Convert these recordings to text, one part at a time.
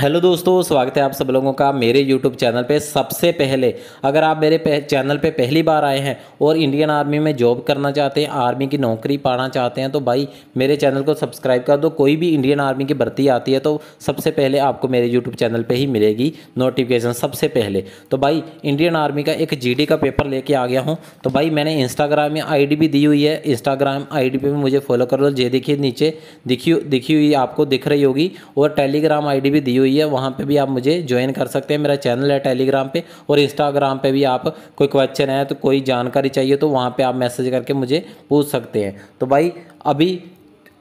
hello दोस्तों स्वागत है आप सब लोगों का मेरे यूट्यूब चैनल पे सबसे पहले अगर आप मेरे चैनल पे पहली बार आए हैं और इंडियन आर्मी में जॉब करना चाहते हैं आर्मी की नौकरी पाना चाहते हैं तो भाई मेरे चैनल को सब्सक्राइब कर दो कोई भी इंडियन आर्मी की भर्ती आती है तो सबसे पहले आपको मेरे यूट्यूब चैनल पर ही मिलेगी नोटिफिकेशन सबसे पहले तो भाई इंडियन आर्मी का एक जी का पेपर लेके आ गया हूँ तो भाई मैंने इंस्टाग्राम में आई भी दी हुई है इंस्टाग्राम आई डी भी मुझे फॉलो कर लो जे देखिए नीचे दिखी दिखी हुई आपको दिख रही होगी और टेलीग्राम आई भी दी हुई है वहाँ पे भी आप मुझे ज्वाइन कर सकते हैं मेरा चैनल है टेलीग्राम पे और इंस्टाग्राम पे भी आप कोई क्वेश्चन है तो कोई जानकारी चाहिए तो वहाँ पे आप मैसेज करके मुझे पूछ सकते हैं तो भाई अभी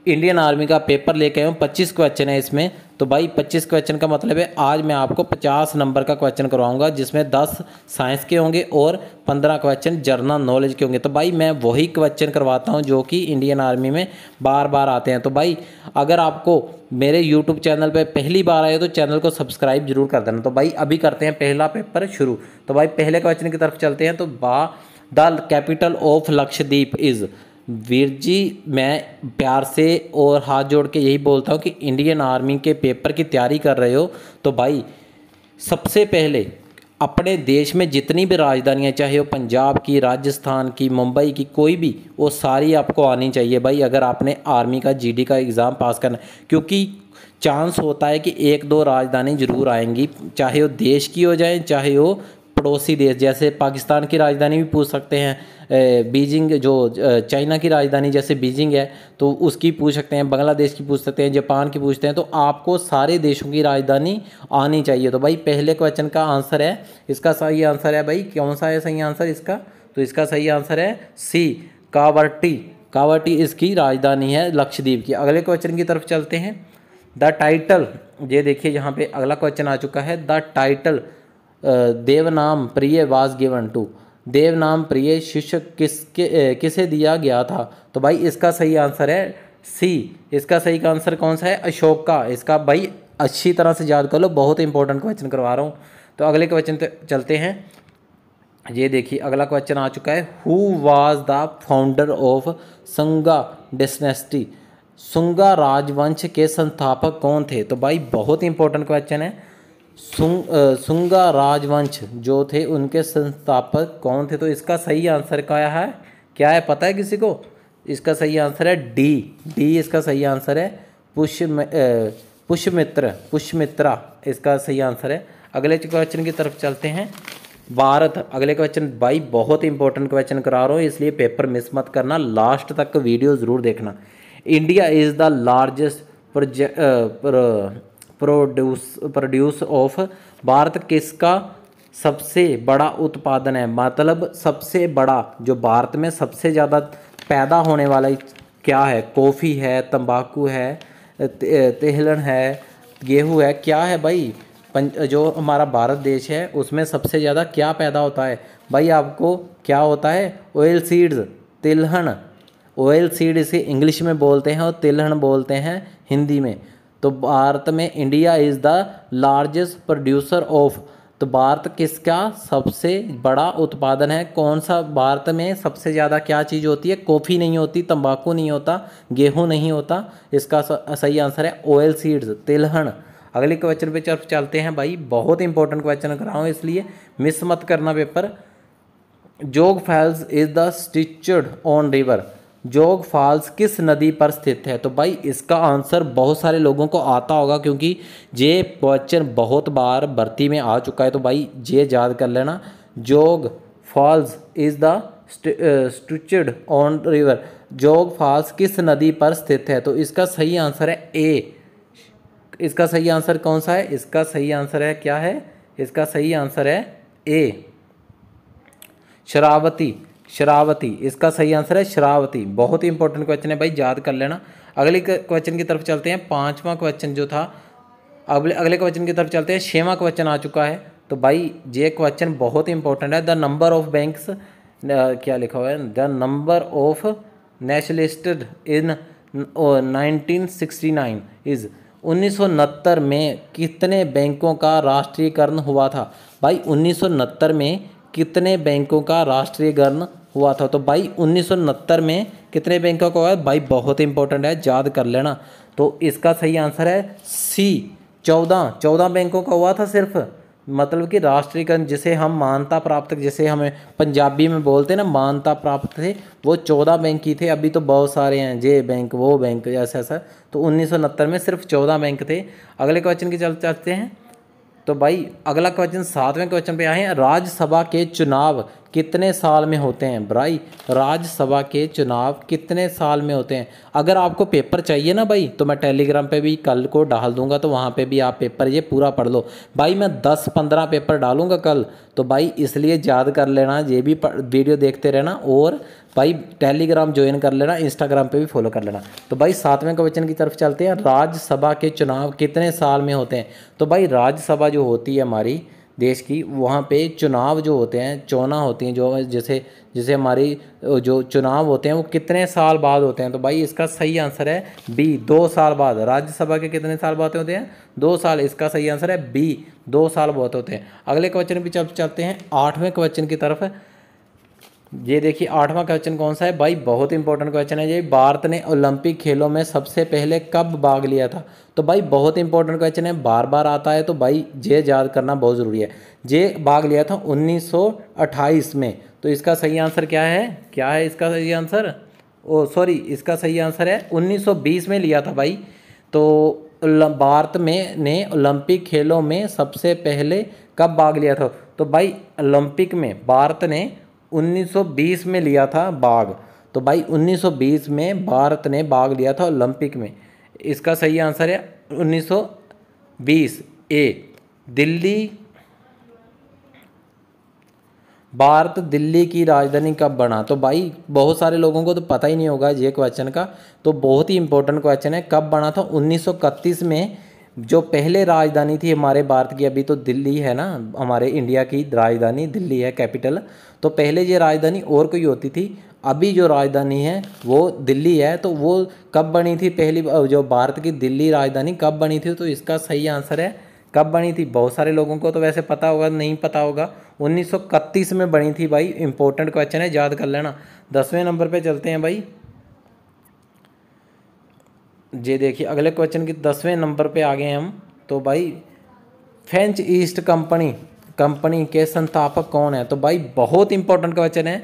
इंडियन आर्मी का पेपर लेके आया हूँ पच्चीस क्वेश्चन है इसमें तो भाई पच्चीस क्वेश्चन का मतलब है आज मैं आपको पचास नंबर का क्वेश्चन करवाऊंगा जिसमें दस साइंस के होंगे और पंद्रह क्वेश्चन जर्नल नॉलेज के होंगे तो भाई मैं वही क्वेश्चन करवाता हूँ जो कि इंडियन आर्मी में बार बार आते हैं तो भाई अगर आपको मेरे यूट्यूब चैनल पर पहली बार आए तो चैनल को सब्सक्राइब जरूर कर देना तो भाई अभी करते हैं पहला पेपर शुरू तो भाई पहले क्वेश्चन की तरफ चलते हैं तो बा the capital of Lakshadweep is वीर जी मैं प्यार से और हाथ जोड़ के यही बोलता हूँ कि इंडियन आर्मी के पेपर की तैयारी कर रहे हो तो भाई सबसे पहले अपने देश में जितनी भी राजधानियाँ चाहे वो पंजाब की राजस्थान की मुंबई की कोई भी वो सारी आपको आनी चाहिए भाई अगर आपने आर्मी का जीडी का एग्ज़ाम पास करना क्योंकि चांस होता है कि एक दो राजधानी ज़रूर आएंगी चाहे वो देश की हो जाए चाहे वो पड़ोसी देश जैसे पाकिस्तान की राजधानी भी पूछ सकते हैं बीजिंग जो चाइना की राजधानी जैसे बीजिंग है तो उसकी पूछ सकते हैं बांग्लादेश की पूछ सकते हैं जापान की पूछते हैं तो आपको सारे देशों की राजधानी आनी चाहिए तो भाई पहले क्वेश्चन का आंसर है इसका सही आंसर है भाई कौन सा है सही आंसर इसका तो इसका सही आंसर है सी कावर्टी कावर्टी इसकी राजधानी है लक्षद्वीप की अगले क्वेश्चन की तरफ चलते हैं द टाइटल ये देखिए यहाँ पे अगला क्वेश्चन आ चुका है द टाइटल देवनाम प्रिय वाज गिवन टू देव नाम प्रिय शिष्य किसके किसे दिया गया था तो भाई इसका सही आंसर है सी इसका सही आंसर कौन सा है अशोक का इसका भाई अच्छी तरह से याद कर लो बहुत इंपॉर्टेंट क्वेश्चन करवा रहा हूँ तो अगले क्वेश्चन चलते हैं ये देखिए अगला क्वेश्चन आ चुका है who was the founder of Sunga dynasty Sunga राजवंश के संस्थापक कौन थे तो भाई बहुत इंपॉर्टेंट क्वेश्चन है सुंग सुंगा राजवंश जो थे उनके संस्थापक कौन थे तो इसका सही आंसर क्या है क्या है पता है किसी को इसका सही आंसर है डी डी इसका सही आंसर है पुष्य पुष्यमित्र पुष्यमित्रा इसका सही आंसर है अगले क्वेश्चन की तरफ चलते हैं भारत अगले क्वेश्चन भाई बहुत इंपॉर्टेंट क्वेश्चन करा रहा हूँ इसलिए पेपर मिस मत करना लास्ट तक वीडियो ज़रूर देखना इंडिया इज़ द लार्जेस्ट प्रोजे प्रोड्यूस प्रोड्यूस ऑफ भारत किसका सबसे बड़ा उत्पादन है मतलब सबसे बड़ा जो भारत में सबसे ज़्यादा पैदा होने वाला क्या है कॉफ़ी है तंबाकू है तेहलन है गेहूँ है क्या है भाई जो हमारा भारत देश है उसमें सबसे ज़्यादा क्या पैदा होता है भाई आपको क्या होता है ऑयल सीड्स तिलहन ऑयल सीड इसे इंग्लिश में बोलते हैं और तिलहन बोलते हैं हिंदी में तो भारत में India is the largest producer of तो भारत किसका सबसे बड़ा उत्पादन है कौन सा भारत में सबसे ज़्यादा क्या चीज़ होती है कॉफ़ी नहीं होती तंबाकू नहीं होता गेहूं नहीं होता इसका सही आंसर है ऑयल सीड्स तिलहन अगले क्वेश्चन पे चर्फ चलते हैं भाई बहुत इंपॉर्टेंट क्वेश्चन कर रहा हूँ इसलिए मिस मत करना paper Jog falls is the situated on river Jog falls किस नदी पर स्थित है तो भाई इसका आंसर बहुत सारे लोगों को आता होगा क्योंकि ये क्वेश्चन बहुत बार भर्ती में आ चुका है तो भाई ये याद कर लेना Jog falls is the situated on river Jog falls किस नदी पर स्थित है तो इसका सही आंसर है ए इसका सही आंसर कौन सा है इसका सही आंसर है क्या है इसका सही आंसर है ए शरावती शरावती इसका सही आंसर है शरावती बहुत ही इंपॉर्टेंट क्वेश्चन है भाई याद कर लेना अगले क्वेश्चन की तरफ चलते हैं पाँचवा क्वेश्चन जो था अगले अगले क्वेश्चन की तरफ चलते हैं छेवा क्वेश्चन आ चुका है तो भाई ये क्वेश्चन बहुत ही इंपॉर्टेंट है द नंबर ऑफ बैंक्स क्या लिखा हुआ है the number of nationalised in nineteen sixty nine is उन्नीस में कितने बैंकों का राष्ट्रीयकरण हुआ था भाई उन्नीस में कितने बैंकों का राष्ट्रीयकरण हुआ था तो भाई उन्नीस में कितने बैंकों का हुआ भाई बहुत इंपॉर्टेंट है याद कर लेना तो इसका सही आंसर है सी चौदह चौदह बैंकों का हुआ था सिर्फ मतलब कि राष्ट्रीयकरण जिसे हम मानता प्राप्त जिसे हमें पंजाबी में बोलते हैं ना मानता प्राप्त थे वो चौदह बैंक ही थे अभी तो बहुत सारे हैं जे बैंक वो बैंक ऐसा ऐसा तो उन्नीस में सिर्फ चौदह बैंक थे अगले क्वेश्चन की चल चलते हैं तो भाई अगला क्वेश्चन सातवें क्वेश्चन पे आए हैं राज्यसभा के चुनाव कितने साल में होते हैं भाई राज्यसभा के चुनाव कितने साल में होते हैं अगर आपको पेपर चाहिए ना भाई तो मैं टेलीग्राम पे भी कल को डाल दूंगा तो वहाँ पे भी आप पेपर ये पूरा पढ़ लो भाई मैं दस पंद्रह पेपर डालूंगा कल तो भाई इसलिए याद कर लेना ये भी वीडियो देखते रहना और भाई टेलीग्राम ज्वाइन कर लेना इंस्टाग्राम पे भी फॉलो कर लेना तो भाई सातवें क्वेश्चन की तरफ चलते हैं राज्यसभा के चुनाव कितने साल में होते हैं तो भाई राज्यसभा जो होती है हमारी देश की वहाँ पे चुनाव जो होते हैं चोना होती हैं जो जैसे जैसे हमारी जो चुनाव होते हैं वो कितने साल बाद होते हैं तो भाई इसका सही आंसर है बी दो साल बाद राज्यसभा के कितने साल बाद होते हैं दो साल इसका सही आंसर है बी दो साल बहुत होते हैं अगले क्वेश्चन चल चलते हैं आठवें क्वेश्चन की तरफ ये देखिए आठवां क्वेश्चन कौन सा है भाई बहुत इंपॉर्टेंट क्वेश्चन है ये भारत ने ओलंपिक खेलों में सबसे पहले कब भाग लिया था तो भाई बहुत इंपॉर्टेंट क्वेश्चन है बार बार आता है तो भाई ये याद करना बहुत ज़रूरी है ये भाग लिया था 1928 में तो इसका सही आंसर क्या है क्या है इसका सही आंसर ओ सॉरी इसका सही आंसर है उन्नीस में लिया था भाई तो भारत में ने ओलंपिक खेलों में सबसे पहले कब भाग लिया था तो भाई ओलंपिक में भारत ने 1920 में लिया था बाघ तो भाई 1920 में भारत ने भाग लिया था ओलंपिक में इसका सही आंसर है 1920 ए दिल्ली भारत दिल्ली की राजधानी कब बना तो भाई बहुत सारे लोगों को तो पता ही नहीं होगा ये क्वेश्चन का तो बहुत ही इंपॉर्टेंट क्वेश्चन है कब बना था 1931 में जो पहले राजधानी थी हमारे भारत की अभी तो दिल्ली है ना हमारे इंडिया की राजधानी दिल्ली है कैपिटल तो पहले ये राजधानी और कोई होती थी अभी जो राजधानी है वो दिल्ली है तो वो कब बनी थी पहली जो भारत की दिल्ली राजधानी कब बनी थी तो इसका सही आंसर है कब बनी थी बहुत सारे लोगों को तो वैसे पता होगा नहीं पता होगा 1931 में बनी थी भाई इंपॉर्टेंट क्वेश्चन है याद कर लेना दसवें नंबर पे चलते हैं भाई जे देखिए अगले क्वेश्चन की दसवें नंबर पे आ गए हम तो भाई फ्रेंच ईस्ट कंपनी कंपनी के संस्थापक कौन है तो भाई बहुत इंपॉर्टेंट क्वेश्चन है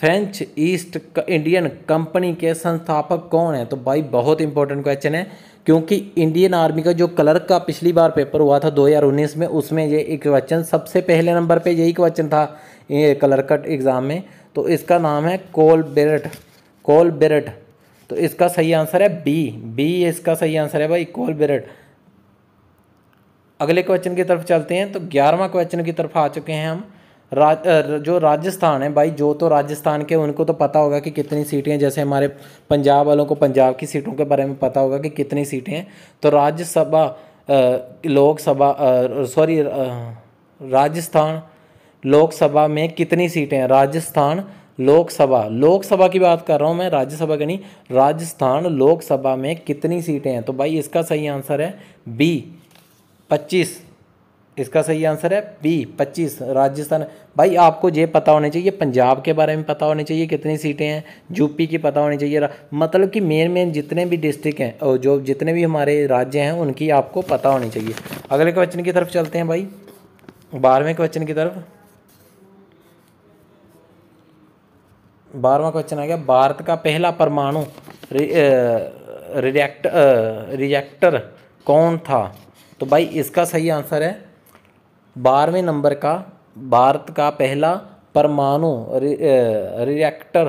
फ्रेंच ईस्ट इंडियन कंपनी के संस्थापक कौन है तो भाई बहुत इंपॉर्टेंट क्वेश्चन है क्योंकि इंडियन आर्मी का जो क्लर्क का पिछली बार पेपर हुआ था 2019 में उसमें ये एक क्वेश्चन सबसे पहले नंबर पे यही क्वेश्चन था ये क्लर्कट एग्ज़ाम में तो इसका नाम है कोल बेरट कोल बेरट तो इसका सही आंसर है बी बी इसका सही आंसर है भाई इक्वल बिरड अगले क्वेश्चन की तरफ चलते हैं तो ग्यारहवा क्वेश्चन की तरफ आ चुके हैं हम राज जो राजस्थान है भाई जो तो राजस्थान के उनको तो पता होगा कि कितनी सीटें हैं जैसे हमारे पंजाब वालों को पंजाब की सीटों के बारे में पता होगा कि कितनी सीटें हैं तो राज्यसभा लोकसभा सॉरी राजस्थान लोकसभा में कितनी सीटें हैं राजस्थान लोकसभा लोकसभा की बात कर रहा हूँ मैं राज्यसभा की नहीं राजस्थान लोकसभा में कितनी सीटें हैं तो भाई इसका सही आंसर है बी पच्चीस इसका सही आंसर है बी पच्चीस राजस्थान भाई आपको ये पता होना चाहिए पंजाब के बारे में पता होना चाहिए कितनी सीटें हैं यूपी की पता होनी चाहिए मतलब कि मेन मेन जितने भी डिस्ट्रिक्ट हैं और जो जितने भी हमारे राज्य हैं उनकी आपको पता होनी चाहिए अगले क्वेश्चन की तरफ चलते हैं भाई बारहवें क्वेश्चन की तरफ बारहवा क्वेश्चन आ गया भारत का पहला परमाणु रिएक्ट रिएक्टर कौन था तो भाई इसका सही आंसर है बारहवें नंबर का भारत का पहला परमाणु रिएक्टर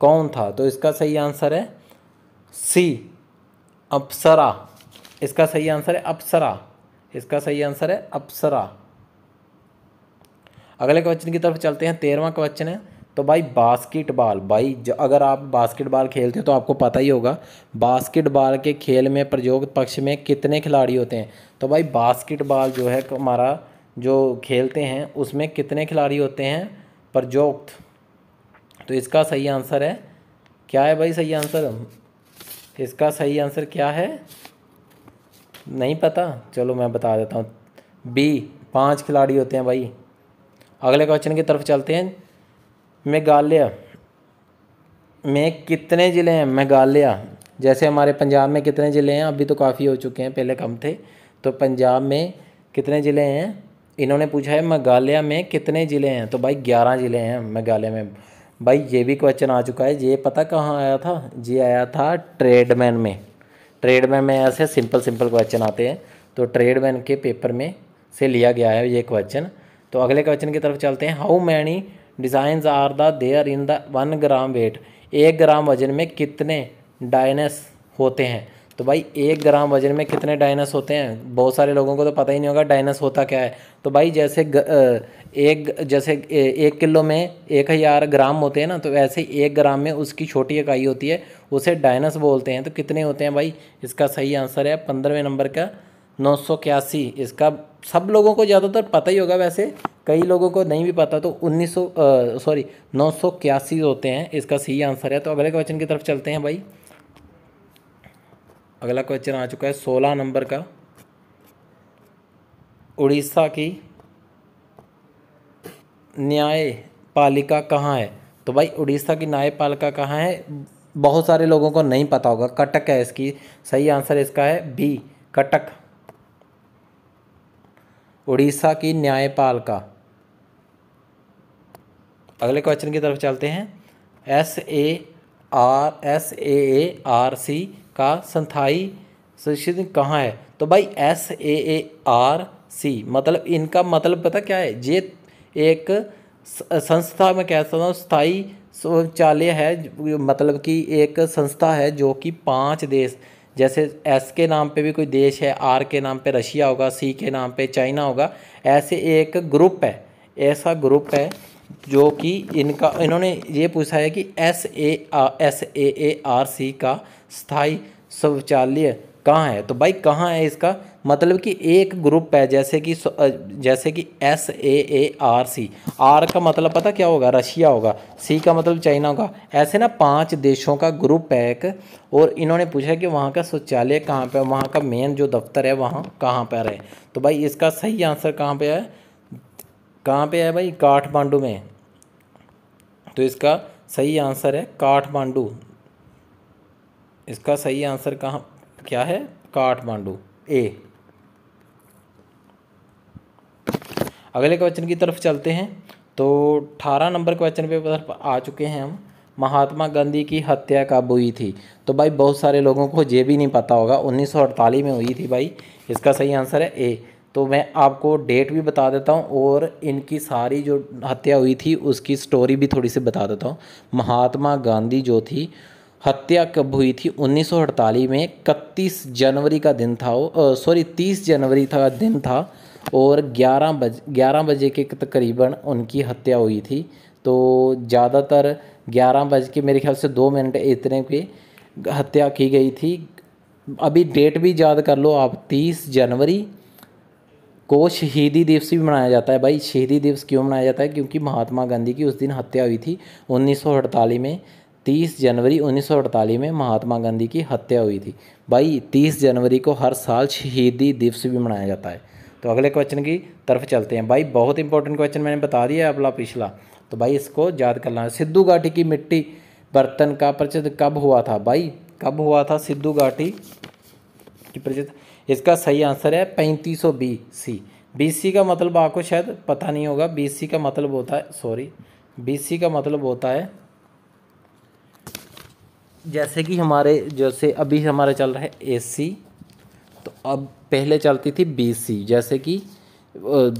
कौन था तो इसका सही आंसर है सी अप्सरा इसका सही आंसर है अप्सरा इसका सही आंसर है अप्सरा अगले क्वेश्चन की तरफ चलते हैं तेरहवा क्वेश्चन है तो भाई बास्केटबॉल भाई अगर आप बास्केटबॉल खेलते हो तो आपको पता ही होगा बास्केटबॉल के खेल में प्रयोग पक्ष में कितने खिलाड़ी होते हैं तो भाई बास्केटबॉल जो है हमारा जो खेलते हैं उसमें कितने खिलाड़ी होते हैं प्रयोक्त तो इसका सही आंसर है क्या है भाई सही आंसर इसका सही आंसर क्या है नहीं पता चलो मैं बता देता हूँ बी पांच खिलाड़ी होते हैं भाई अगले क्वेश्चन की तरफ चलते हैं मेघालय में कितने ज़िले हैं मेघालय जैसे हमारे पंजाब में कितने ज़िले हैं अभी तो काफ़ी हो चुके हैं पहले कम थे तो पंजाब में कितने ज़िले हैं इन्होंने पूछा है मेघालय में कितने ज़िले हैं तो भाई ग्यारह ज़िले हैं मेघालय में भाई ये भी क्वेश्चन आ चुका है ये पता कहाँ आया था ये आया था ट्रेडमैन में ट्रेडमैन में ऐसे सिंपल सिंपल क्वेश्चन आते हैं तो ट्रेडमैन के पेपर में से लिया गया है ये क्वेश्चन तो अगले क्वेश्चन की तरफ चलते हैं how many designs are the there in the one gram weight एक ग्राम वजन में कितने डायनस होते हैं तो भाई एक ग्राम वजन में कितने डायनस होते हैं बहुत सारे लोगों को तो पता ही नहीं होगा डायनस होता क्या है तो भाई जैसे एक जैसे एक किलो में एक हज़ार ग्राम होते हैं ना तो ऐसे एक ग्राम में उसकी छोटी इकाई होती है उसे डायनस बोलते हैं तो कितने होते हैं भाई इसका सही आंसर है पंद्रहवें नंबर का नौ सौ इक्यासी इसका सब लोगों को ज़्यादातर पता ही होगा वैसे कई लोगों को नहीं भी पता तो उन्नीस सौ सॉरी नौ सौ इक्यासी होते हैं इसका सही आंसर है तो अगले क्वेश्चन की तरफ चलते हैं भाई अगला क्वेश्चन आ चुका है सोलह नंबर का उड़ीसा की न्यायपालिका कहाँ है तो भाई उड़ीसा की न्यायपालिका कहाँ है बहुत सारे लोगों को नहीं पता होगा कटक है इसकी सही आंसर इसका है बी कटक उड़ीसा की न्यायपालिका अगले क्वेश्चन की तरफ चलते हैं S A R S A A R C का संथाई संशोधन कहाँ है तो भाई एस ए ए आर सी मतलब इनका मतलब पता क्या है ये एक संस्था मैं कह सकता हूँ स्थायी शौचालय है मतलब कि एक संस्था है जो कि पांच देश जैसे एस के नाम पे भी कोई देश है आर के नाम पे रशिया होगा सी के नाम पे चाइना होगा ऐसे एक ग्रुप है ऐसा ग्रुप है जो कि इनका इन्होंने ये पूछा है कि एस ए आ, S A A R C का स्थाई शौचालय कहाँ है तो भाई कहाँ है इसका मतलब कि एक ग्रुप है जैसे कि जैसे कि S A A R C R का मतलब पता क्या होगा रशिया होगा सी का मतलब चाइना होगा ऐसे ना पांच देशों का ग्रुप है एक और इन्होंने पूछा कि वहाँ का शौचालय कहाँ पर वहाँ का मेन जो दफ्तर है वहाँ कहाँ पर है तो भाई इसका सही आंसर कहाँ पर है कहाँ पर है भाई काठमांडू में तो इसका सही आंसर है काठमांडू इसका सही आंसर कहाँ क्या है काठमांडू ए अगले क्वेश्चन की तरफ चलते हैं तो अठारह नंबर क्वेश्चन पे आ चुके हैं हम महात्मा गांधी की हत्या कब हुई थी तो भाई बहुत सारे लोगों को ये भी नहीं पता होगा उन्नीस में हुई थी भाई इसका सही आंसर है ए तो मैं आपको डेट भी बता देता हूँ और इनकी सारी जो हत्या हुई थी उसकी स्टोरी भी थोड़ी सी बता देता हूँ महात्मा गांधी जो थी हत्या कब हुई थी 1948 में इकतीस जनवरी का दिन था वो सॉरी 30 जनवरी का दिन था और 11 बज ग्यारह बजे के तकरीबन उनकी हत्या हुई थी तो ज़्यादातर ग्यारह बज के मेरे ख्याल से दो मिनट इतने पे हत्या की गई थी अभी डेट भी याद कर लो आप तीस जनवरी को शहीदी दिवस भी मनाया जाता है भाई शहीदी दिवस क्यों मनाया जाता है क्योंकि महात्मा गांधी की उस दिन हत्या हुई थी उन्नीस में 30 जनवरी 1948 में महात्मा गांधी की हत्या हुई थी भाई 30 जनवरी को हर साल शहीदी दिवस भी मनाया जाता है तो अगले क्वेश्चन की तरफ चलते हैं भाई बहुत इंपॉर्टेंट क्वेश्चन मैंने बता दिया अपना पिछला तो भाई इसको याद करना सिद्धू घाटी की मिट्टी बर्तन का प्रचित कब हुआ था भाई कब हुआ था सिद्धू घाटी की प्रचित इसका सही आंसर है पैंतीस सौ बी सी बी सी का मतलब आपको शायद पता नहीं होगा बी सी का मतलब होता है सॉरी बी सी का मतलब होता है जैसे कि हमारे जैसे अभी हमारे चल रहा है ए सी तो अब पहले चलती थी बीसी जैसे कि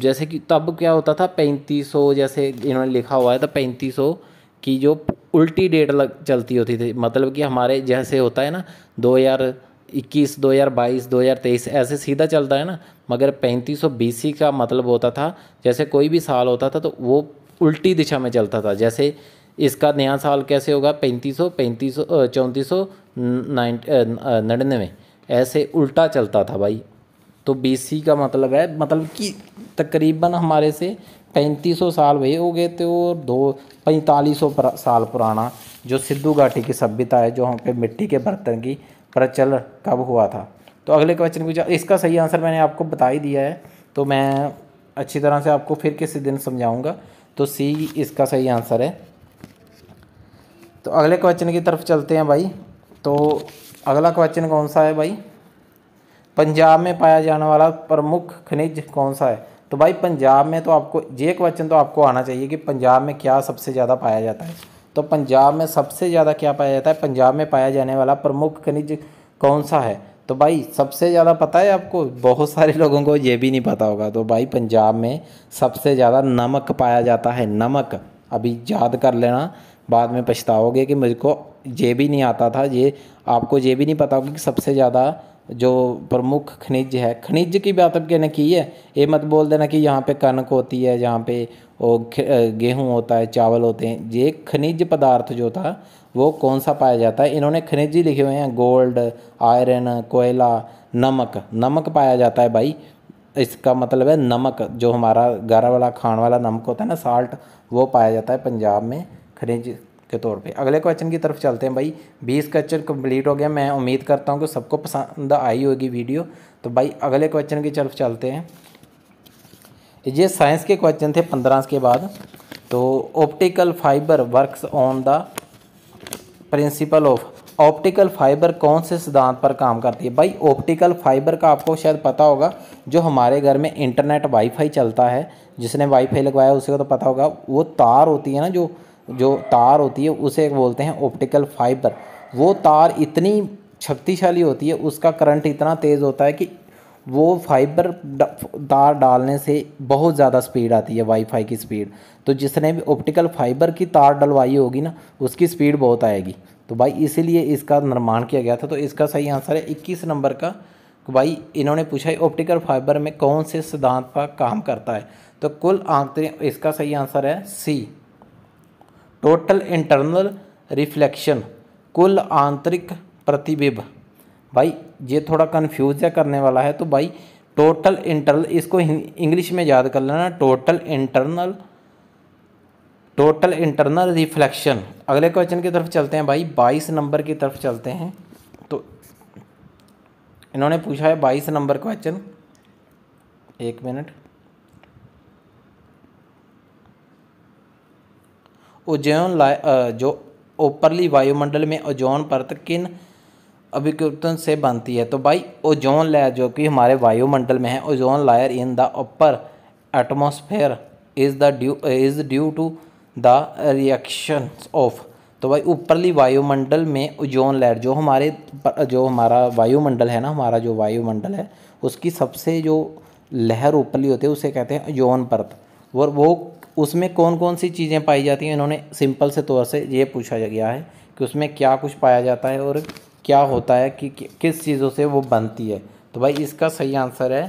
जैसे कि तब क्या होता था पैंतीस सौ जैसे इन्होंने लिखा हुआ है तो पैंतीस सौ की जो उल्टी डेट लग चलती होती थी मतलब कि हमारे जैसे होता है ना दो हज़ार इक्कीस दो हज़ार बाईस दो हज़ार तेईस ऐसे सीधा चलता है ना मगर पैंतीस सौ का मतलब होता था जैसे कोई भी साल होता था तो वो उल्टी दिशा में चलता था जैसे इसका नया साल कैसे होगा पैंतीस सौ पैंतीस सौ चौंतीस सौ नाइन ऐसे उल्टा चलता था भाई तो बीसी का मतलब है मतलब कि तकरीबन हमारे से 3500 साल वही हो गए थे और दो पैंतालीस साल पुराना जो सिद्धू घाटी की सभ्यता है जो हम पे मिट्टी के बर्तन की प्रचल कब हुआ था तो अगले क्वेश्चन पूछा इसका सही आंसर मैंने आपको बता ही दिया है तो मैं अच्छी तरह से आपको फिर किसी दिन समझाऊंगा तो सी इसका सही आंसर है तो अगले क्वेश्चन की तरफ चलते हैं भाई तो अगला क्वेश्चन कौन सा है भाई पंजाब में पाया जाने वाला प्रमुख खनिज कौन सा है तो भाई पंजाब में तो आपको ये क्वेश्चन तो आपको आना चाहिए कि पंजाब में क्या सबसे ज़्यादा पाया जाता है तो पंजाब में सबसे ज़्यादा क्या पाया जाता है पंजाब में पाया जाने वाला प्रमुख खनिज कौन सा है तो भाई सबसे ज़्यादा पता है आपको बहुत सारे लोगों को ये भी नहीं पता होगा तो भाई पंजाब में सबसे ज़्यादा नमक पाया जाता है नमक अभी याद कर लेना बाद में पछताओगे कि मुझको ये भी नहीं आता था ये आपको ये भी नहीं पता होगा कि सबसे ज़्यादा जो प्रमुख खनिज है खनिज की बात अब कहने की है ये मत बोल देना कि यहाँ पे कनक होती है जहाँ पे वो गेहूँ होता है चावल होते हैं ये खनिज पदार्थ जो था वो कौन सा पाया जाता है इन्होंने खनिज ही लिखे हुए हैं गोल्ड आयरन कोयला नमक नमक पाया जाता है भाई इसका मतलब है नमक जो हमारा घर वाला खान वाला नमक होता है ना साल्ट वो पाया जाता है पंजाब में खनिज के तौर पे अगले क्वेश्चन की तरफ चलते हैं भाई बीस क्वेश्चन कंप्लीट हो गया मैं उम्मीद करता हूँ कि सबको पसंद आई होगी वीडियो तो भाई अगले क्वेश्चन की तरफ चलते हैं ये साइंस के क्वेश्चन थे पंद्रह के बाद तो optical fibre works on the principle of optical fibre कौन से सिद्धांत पर काम करती है भाई ऑप्टिकल फाइबर का आपको शायद पता होगा जो हमारे घर में इंटरनेट वाईफाई चलता है जिसने वाईफाई लगवाया उसे तो पता होगा वो तार होती है ना जो जो तार होती है उसे बोलते हैं ऑप्टिकल फाइबर वो तार इतनी शक्तिशाली होती है उसका करंट इतना तेज़ होता है कि वो फाइबर तार डालने से बहुत ज़्यादा स्पीड आती है वाईफाई की स्पीड तो जिसने भी ऑप्टिकल फाइबर की तार डलवाई होगी ना उसकी स्पीड बहुत आएगी तो भाई इसीलिए इसका निर्माण किया गया था तो इसका सही आंसर है इक्कीस नंबर का भाई इन्होंने पूछा है ऑप्टिकल फाइबर में कौन से सिद्धांत पर काम करता है तो कुल आंकड़े इसका सही आंसर है सी टोटल इंटरनल रिफ्लेक्शन कुल आंतरिक प्रतिबिंब भाई ये थोड़ा कन्फ्यूज या करने वाला है तो भाई टोटल इंटरनल इसको इंग्लिश में याद कर लेना total internal total internal reflection अगले क्वेश्चन की तरफ चलते हैं भाई बाईस नंबर की तरफ चलते हैं तो इन्होंने पूछा है बाईस नंबर क्वेश्चन एक मिनट ओजोन जो ऊपरली वायुमंडल में ओजोन परत किन अभिकृतन से बनती है तो भाई ओजोन लेयर जो कि हमारे वायुमंडल में है ozone layer in the upper atmosphere is the due is due to the reaction of तो भाई ऊपरली वायुमंडल में ओजोन लेयर जो हमारे जो हमारा वायुमंडल है ना हमारा जो वायुमंडल है उसकी सबसे जो लहर ऊपरली होती है उसे कहते हैं ओजोन परत और वो उसमें कौन कौन सी चीज़ें पाई जाती हैं इन्होंने सिंपल से तौर से ये पूछा गया है कि उसमें क्या कुछ पाया जाता है और क्या होता है कि, किस चीज़ों से वो बनती है तो भाई इसका सही आंसर है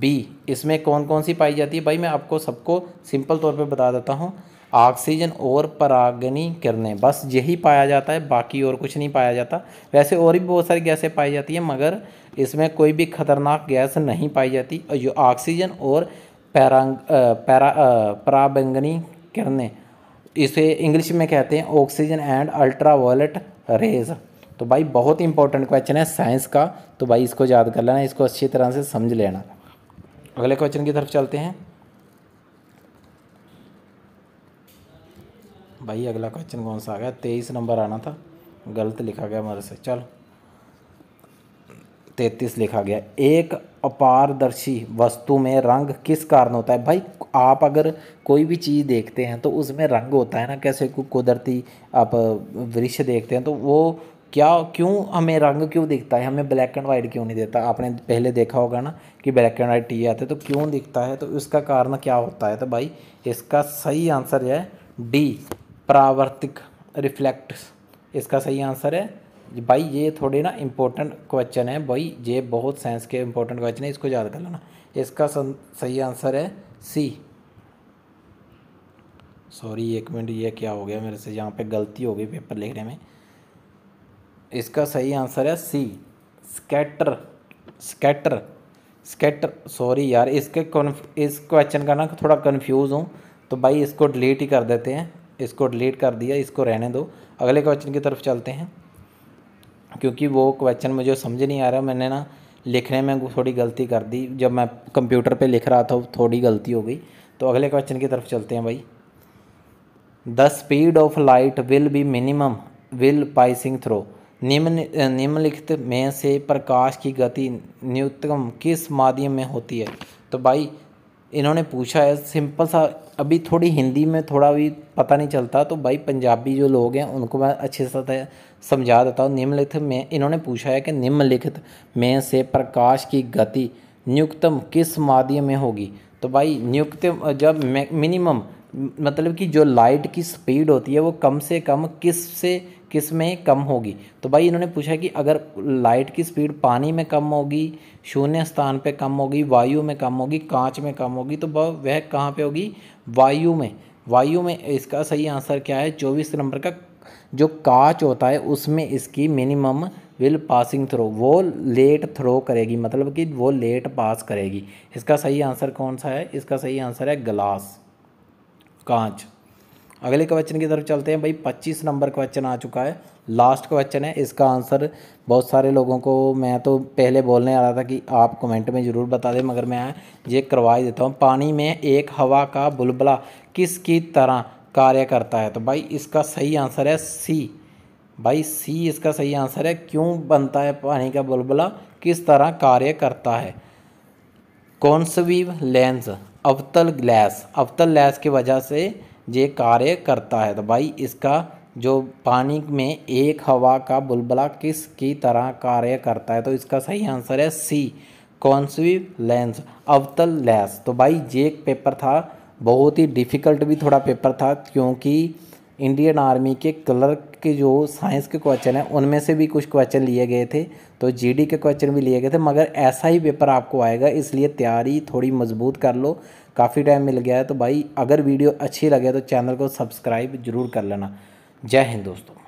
बी इसमें कौन कौन सी पाई जाती है भाई मैं आपको सबको सिंपल तौर पे बता देता हूँ ऑक्सीजन और परागनी किरणें बस यही पाया जाता है बाकी और कुछ नहीं पाया जाता वैसे और भी बहुत सारी गैसें पाई जाती हैं मगर इसमें कोई भी खतरनाक गैस नहीं पाई जाती और जो ऑक्सीजन और पैरांग पैरा पराबैंगनी किरणें इसे इंग्लिश में कहते हैं oxygen and ultra violet rays तो भाई बहुत इंपॉर्टेंट क्वेश्चन है साइंस का तो भाई इसको याद कर लेना इसको अच्छी तरह से समझ लेना अगले क्वेश्चन की तरफ चलते हैं भाई अगला क्वेश्चन कौन सा आ गया तेईस नंबर आना था गलत लिखा गया हमारे से चल तैतीस लिखा गया एक अपारदर्शी वस्तु में रंग किस कारण होता है भाई आप अगर कोई भी चीज़ देखते हैं तो उसमें रंग होता है ना कैसे कुदरती आप वृक्ष देखते हैं तो वो क्या क्यों हमें रंग क्यों दिखता है हमें ब्लैक एंड वाइट क्यों नहीं देता आपने पहले देखा होगा ना कि ब्लैक एंड वाइट टी आते तो क्यों दिखता है तो इसका कारण क्या होता है तो भाई इसका सही आंसर है डी प्रावर्तिक रिफ्लेक्ट इसका सही आंसर है भाई ये थोड़े ना इंपॉर्टेंट क्वेश्चन है भाई ये बहुत साइंस के इंपॉर्टेंट क्वेश्चन है इसको याद कर लेना इसका सही आंसर है सी सॉरी एक मिनट ये क्या हो गया मेरे से यहाँ पे गलती हो गई पेपर लिखने में इसका सही आंसर है C scatter scatter scatter sorry यार इसके इस क्वेश्चन का ना थोड़ा कन्फ्यूज़ हूँ तो भाई इसको डिलीट ही कर देते हैं इसको डिलीट कर दिया इसको रहने दो अगले क्वेश्चन की तरफ चलते हैं क्योंकि वो क्वेश्चन मुझे समझ नहीं आ रहा मैंने ना लिखने में थोड़ी गलती कर दी जब मैं कंप्यूटर पे लिख रहा था थोड़ी गलती हो गई तो अगले क्वेश्चन की तरफ चलते हैं भाई the speed of light will be minimum will passing through निम्न निम्नलिखित में से प्रकाश की गति न्यूनतम किस माध्यम में होती है तो भाई इन्होंने पूछा है सिंपल सा अभी थोड़ी हिंदी में थोड़ा भी पता नहीं चलता तो भाई पंजाबी जो लोग हैं उनको मैं अच्छे से समझा देता हूँ निम्नलिखित में इन्होंने पूछा है कि निम्नलिखित में से प्रकाश की गति न्यूनतम किस माध्यम में होगी तो भाई न्यूनतम जब मिनिमम मतलब कि जो लाइट की स्पीड होती है वो कम से कम किस से किस में कम होगी तो भाई इन्होंने पूछा कि अगर लाइट की स्पीड पानी में कम होगी शून्य स्थान पे कम होगी वायु में कम होगी कांच में कम होगी तो वह कहाँ पे होगी वायु में वायु में इसका सही आंसर क्या है चौबीस नंबर का जो कांच होता है उसमें इसकी मिनिमम विल पासिंग थ्रो वो लेट थ्रो करेगी मतलब कि वो लेट पास करेगी इसका सही आंसर कौन सा है इसका सही आंसर है ग्लास कांच अगले क्वेश्चन की तरफ चलते हैं भाई पच्चीस नंबर क्वेश्चन आ चुका है लास्ट क्वेश्चन है इसका आंसर बहुत सारे लोगों को मैं तो पहले बोलने आ रहा था कि आप कमेंट में ज़रूर बता दें मगर मैं ये करवा ही देता हूँ पानी में एक हवा का बुलबुला किसकी तरह कार्य करता है तो भाई इसका सही आंसर है सी भाई सी इसका सही आंसर है क्यों बनता है पानी का बुलबुला किस तरह कार्य करता है कॉन्सवीव लेंस अवतल ग्लैस अवतल लैस की वजह से ये कार्य करता है तो भाई इसका जो पानी में एक हवा का बुलबुला किस की तरह कार्य करता है तो इसका सही आंसर है सी कॉन्सवी लेंस अवतल लेंस तो भाई ये एक पेपर था बहुत ही डिफ़िकल्ट भी थोड़ा पेपर था क्योंकि इंडियन आर्मी के क्लर्क के जो साइंस के क्वेश्चन हैं उनमें से भी कुछ क्वेश्चन लिए गए थे तो जीडी के क्वेश्चन भी लिए गए थे मगर ऐसा ही पेपर आपको आएगा इसलिए तैयारी थोड़ी मजबूत कर लो काफ़ी टाइम मिल गया है तो भाई अगर वीडियो अच्छी लगे तो चैनल को सब्सक्राइब जरूर कर लेना जय हिंद दोस्तों